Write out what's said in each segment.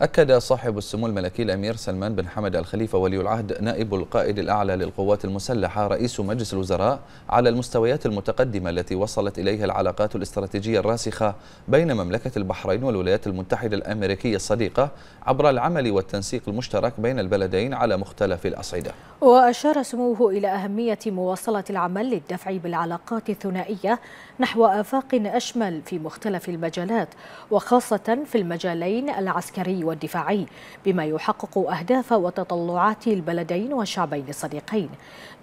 أكد صاحب السمو الملكي الأمير سلمان بن حمد الخليفة ولي العهد نائب القائد الأعلى للقوات المسلحة رئيس مجلس الوزراء على المستويات المتقدمة التي وصلت إليها العلاقات الاستراتيجية الراسخة بين مملكة البحرين والولايات المتحدة الأمريكية الصديقة عبر العمل والتنسيق المشترك بين البلدين على مختلف الأصعدة وأشار سموه إلى أهمية مواصلة العمل للدفع بالعلاقات الثنائية نحو آفاق أشمل في مختلف المجالات وخاصة في المجالين العسكري والدفاعي بما يحقق أهداف وتطلعات البلدين والشعبين الصديقين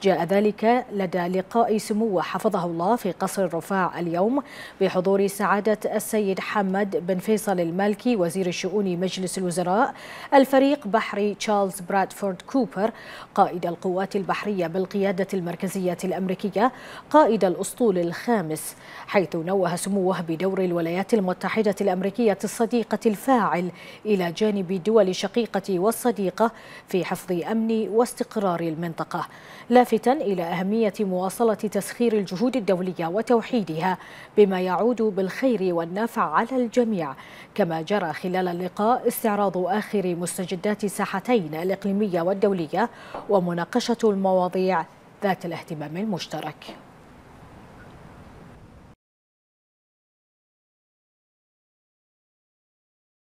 جاء ذلك لدى لقاء سمو حفظه الله في قصر الرفاع اليوم بحضور سعادة السيد حمد بن فيصل المالكي وزير الشؤون مجلس الوزراء الفريق بحري تشارلز برادفورد كوبر قائد القوات البحرية بالقيادة المركزية الأمريكية قائد الأسطول الخامس حيث نوه سموه بدور الولايات المتحدة الأمريكية الصديقة الفاعل إلى جانب دول الشقيقة والصديقة في حفظ أمن واستقرار المنطقة لافتا إلى أهمية مواصلة تسخير الجهود الدولية وتوحيدها بما يعود بالخير والنفع على الجميع كما جرى خلال اللقاء استعراض آخر مستجدات الساحتين الإقليمية والدولية ومناقشة المواضيع ذات الاهتمام المشترك